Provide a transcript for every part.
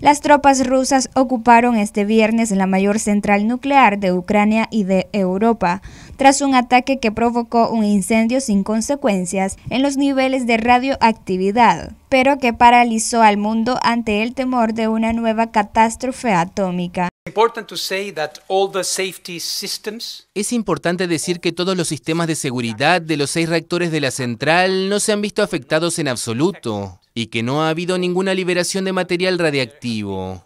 Las tropas rusas ocuparon este viernes la mayor central nuclear de Ucrania y de Europa, tras un ataque que provocó un incendio sin consecuencias en los niveles de radioactividad, pero que paralizó al mundo ante el temor de una nueva catástrofe atómica. Es importante decir que todos los sistemas de seguridad de los seis reactores de la central no se han visto afectados en absoluto y que no ha habido ninguna liberación de material radiactivo.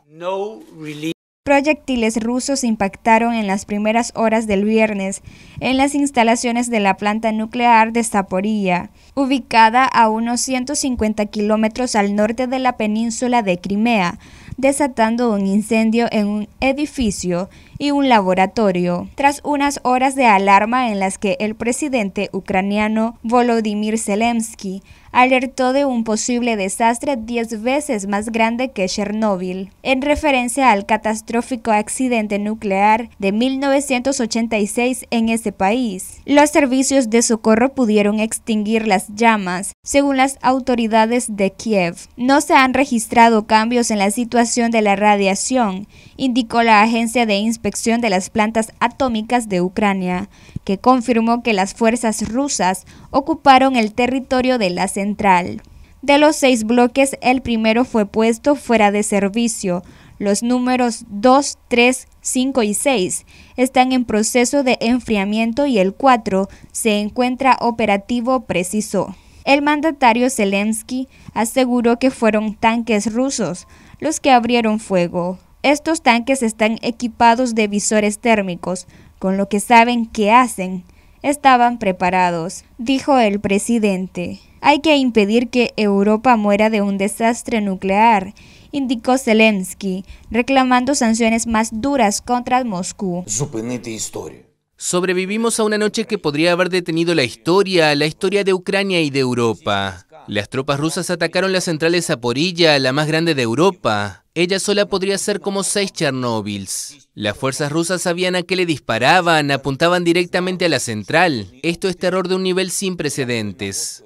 Proyectiles rusos impactaron en las primeras horas del viernes en las instalaciones de la planta nuclear de Zaporilla, ubicada a unos 150 kilómetros al norte de la península de Crimea, desatando un incendio en un edificio y un laboratorio, tras unas horas de alarma en las que el presidente ucraniano Volodymyr Zelensky alertó de un posible desastre 10 veces más grande que Chernóbil, en referencia al catastrófico accidente nuclear de 1986 en ese país. Los servicios de socorro pudieron extinguir las llamas, según las autoridades de Kiev. No se han registrado cambios en la situación de la radiación, indicó la Agencia de Inspección de las Plantas Atómicas de Ucrania, que confirmó que las fuerzas rusas ocuparon el territorio de la central. De los seis bloques, el primero fue puesto fuera de servicio. Los números 2, 3, 5 y 6 están en proceso de enfriamiento y el 4 se encuentra operativo, precisó. El mandatario Zelensky aseguró que fueron tanques rusos los que abrieron fuego. Estos tanques están equipados de visores térmicos, con lo que saben qué hacen. Estaban preparados, dijo el presidente. Hay que impedir que Europa muera de un desastre nuclear, indicó Zelensky, reclamando sanciones más duras contra Moscú. historia. Sobrevivimos a una noche que podría haber detenido la historia, la historia de Ucrania y de Europa. Las tropas rusas atacaron la central de Zaporilla, la más grande de Europa. Ella sola podría ser como seis Chernóbils. Las fuerzas rusas sabían a qué le disparaban, apuntaban directamente a la central. Esto es terror de un nivel sin precedentes.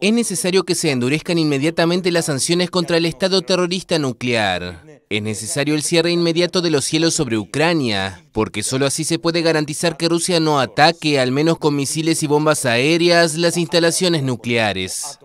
Es necesario que se endurezcan inmediatamente las sanciones contra el Estado terrorista nuclear. Es necesario el cierre inmediato de los cielos sobre Ucrania, porque solo así se puede garantizar que Rusia no ataque, al menos con misiles y bombas aéreas, las instalaciones nucleares.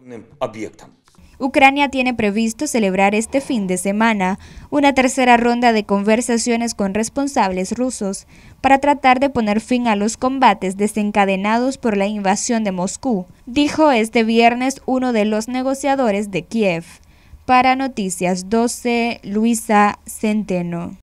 Ucrania tiene previsto celebrar este fin de semana una tercera ronda de conversaciones con responsables rusos para tratar de poner fin a los combates desencadenados por la invasión de Moscú, dijo este viernes uno de los negociadores de Kiev. Para Noticias 12, Luisa Centeno.